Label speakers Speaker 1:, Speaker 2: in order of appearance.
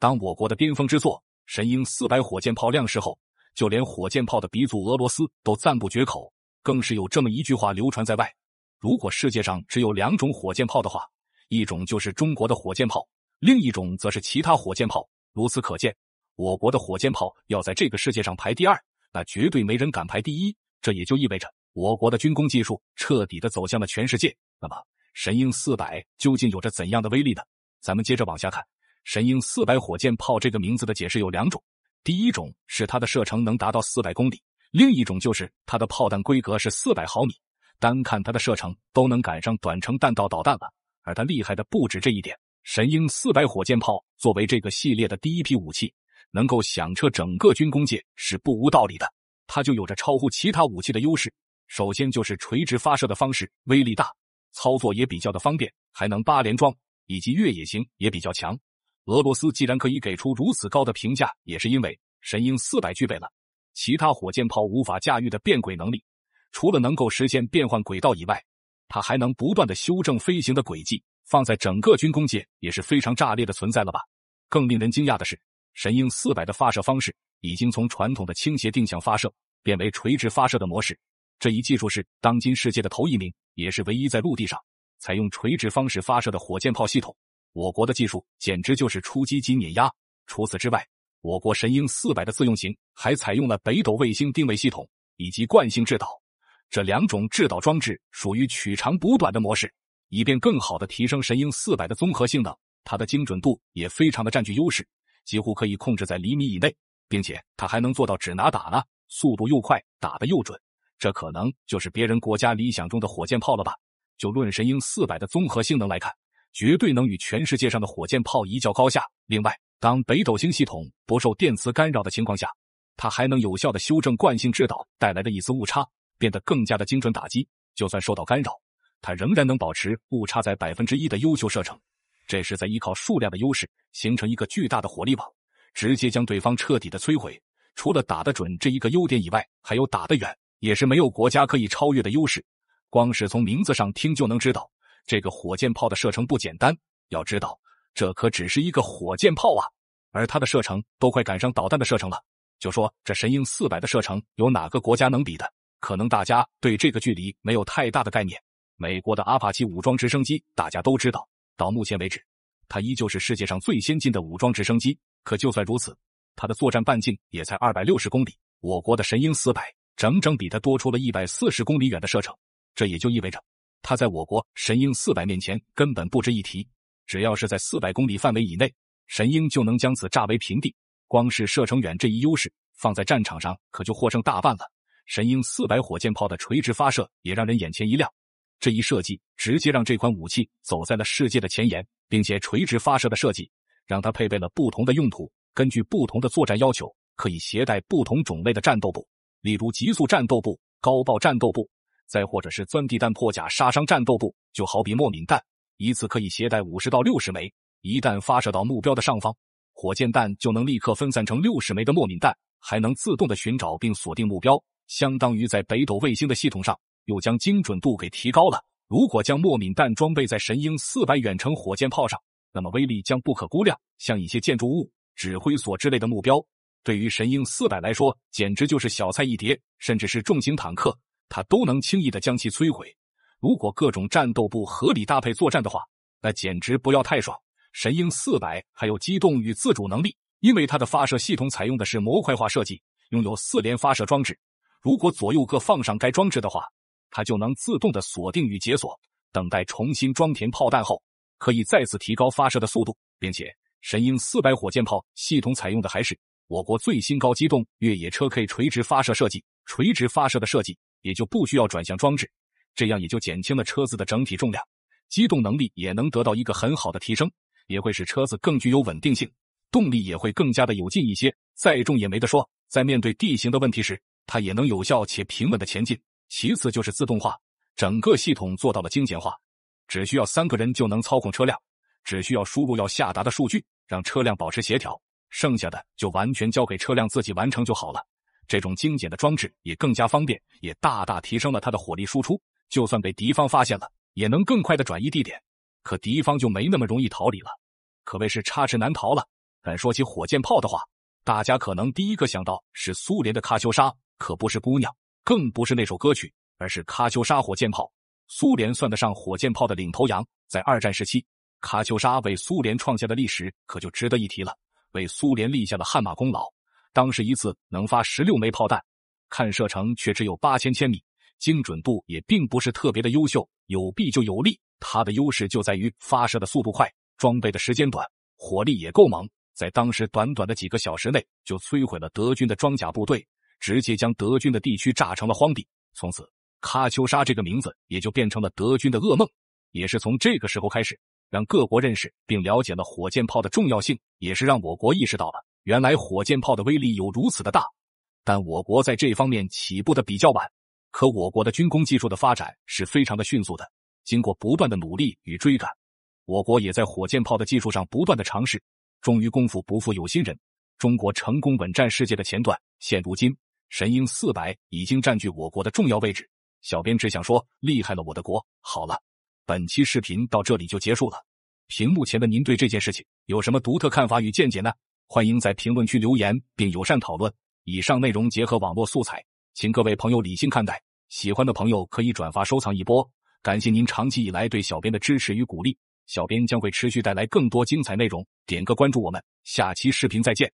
Speaker 1: 当我国的巅峰之作神鹰四百火箭炮亮世后，就连火箭炮的鼻祖俄罗斯都赞不绝口，更是有这么一句话流传在外：如果世界上只有两种火箭炮的话，一种就是中国的火箭炮，另一种则是其他火箭炮。如此可见，我国的火箭炮要在这个世界上排第二，那绝对没人敢排第一。这也就意味着我国的军工技术彻底的走向了全世界。那么，神鹰四百究竟有着怎样的威力呢？咱们接着往下看。神鹰四百火箭炮这个名字的解释有两种，第一种是它的射程能达到四百公里，另一种就是它的炮弹规格是四百毫米。单看它的射程，都能赶上短程弹道导弹了。而它厉害的不止这一点，神鹰四百火箭炮作为这个系列的第一批武器，能够响彻整个军工界是不无道理的。它就有着超乎其他武器的优势，首先就是垂直发射的方式，威力大，操作也比较的方便，还能八连装，以及越野型也比较强。俄罗斯既然可以给出如此高的评价，也是因为神鹰四百具备了其他火箭炮无法驾驭的变轨能力。除了能够实现变换轨道以外，它还能不断的修正飞行的轨迹。放在整个军工界也是非常炸裂的存在了吧？更令人惊讶的是，神鹰四百的发射方式已经从传统的倾斜定向发射变为垂直发射的模式。这一技术是当今世界的头一名，也是唯一在陆地上采用垂直方式发射的火箭炮系统。我国的技术简直就是出击及碾压。除此之外，我国神鹰四百的自用型还采用了北斗卫星定位系统以及惯性制导，这两种制导装置属于取长补短的模式，以便更好的提升神鹰四百的综合性能。它的精准度也非常的占据优势，几乎可以控制在厘米以内，并且它还能做到指哪打哪，速度又快，打得又准。这可能就是别人国家理想中的火箭炮了吧？就论神鹰四百的综合性能来看。绝对能与全世界上的火箭炮一较高下。另外，当北斗星系统不受电磁干扰的情况下，它还能有效的修正惯性制导带来的一丝误差，变得更加的精准打击。就算受到干扰，它仍然能保持误差在百分之一的优秀射程。这是在依靠数量的优势，形成一个巨大的火力网，直接将对方彻底的摧毁。除了打得准这一个优点以外，还有打得远，也是没有国家可以超越的优势。光是从名字上听就能知道。这个火箭炮的射程不简单，要知道，这可只是一个火箭炮啊，而它的射程都快赶上导弹的射程了。就说这神鹰四百的射程，有哪个国家能比的？可能大家对这个距离没有太大的概念。美国的阿帕奇武装直升机，大家都知道，到目前为止，它依旧是世界上最先进的武装直升机。可就算如此，它的作战半径也才二百六十公里。我国的神鹰四百，整整比它多出了一百四十公里远的射程。这也就意味着。它在我国神鹰四百面前根本不值一提，只要是在四百公里范围以内，神鹰就能将此炸为平地。光是射程远这一优势，放在战场上可就获胜大半了。神鹰四百火箭炮的垂直发射也让人眼前一亮，这一设计直接让这款武器走在了世界的前沿，并且垂直发射的设计让它配备了不同的用途，根据不同的作战要求，可以携带不同种类的战斗部，例如极速战斗部、高爆战斗部。再或者是钻地弹破甲杀伤战斗部，就好比末敏弹，一次可以携带五十到六十枚。一旦发射到目标的上方，火箭弹就能立刻分散成六十枚的末敏弹，还能自动的寻找并锁定目标，相当于在北斗卫星的系统上又将精准度给提高了。如果将末敏弹装备在神鹰四百远程火箭炮上，那么威力将不可估量。像一些建筑物、指挥所之类的目标，对于神鹰四百来说简直就是小菜一碟，甚至是重型坦克。它都能轻易的将其摧毁。如果各种战斗部合理搭配作战的话，那简直不要太爽！神鹰四百还有机动与自主能力，因为它的发射系统采用的是模块化设计，拥有四连发射装置。如果左右各放上该装置的话，它就能自动的锁定与解锁，等待重新装填炮弹后，可以再次提高发射的速度。并且，神鹰四百火箭炮系统采用的还是我国最新高机动越野车 K 垂直发射设计，垂直发射的设计。也就不需要转向装置，这样也就减轻了车子的整体重量，机动能力也能得到一个很好的提升，也会使车子更具有稳定性，动力也会更加的有劲一些，载重也没得说。在面对地形的问题时，它也能有效且平稳的前进。其次就是自动化，整个系统做到了精简化，只需要三个人就能操控车辆，只需要输入要下达的数据，让车辆保持协调，剩下的就完全交给车辆自己完成就好了。这种精简的装置也更加方便，也大大提升了它的火力输出。就算被敌方发现了，也能更快的转移地点。可敌方就没那么容易逃离了，可谓是插翅难逃了。但说起火箭炮的话，大家可能第一个想到是苏联的喀秋莎，可不是姑娘，更不是那首歌曲，而是喀秋莎火箭炮。苏联算得上火箭炮的领头羊，在二战时期，喀秋莎为苏联创下的历史可就值得一提了，为苏联立下了汗马功劳。当时一次能发十六枚炮弹，看射程却只有八千千米，精准度也并不是特别的优秀。有弊就有利，它的优势就在于发射的速度快，装备的时间短，火力也够猛。在当时短短的几个小时内，就摧毁了德军的装甲部队，直接将德军的地区炸成了荒地。从此，喀秋莎这个名字也就变成了德军的噩梦。也是从这个时候开始，让各国认识并了解了火箭炮的重要性，也是让我国意识到了。原来火箭炮的威力有如此的大，但我国在这方面起步的比较晚。可我国的军工技术的发展是非常的迅速的，经过不断的努力与追赶，我国也在火箭炮的技术上不断的尝试。终于功夫不负有心人，中国成功稳占世界的前端。现如今，神鹰四百已经占据我国的重要位置。小编只想说，厉害了我的国！好了，本期视频到这里就结束了。屏幕前的您对这件事情有什么独特看法与见解呢？欢迎在评论区留言并友善讨论，以上内容结合网络素材，请各位朋友理性看待。喜欢的朋友可以转发收藏一波。感谢您长期以来对小编的支持与鼓励，小编将会持续带来更多精彩内容。点个关注，我们下期视频再见。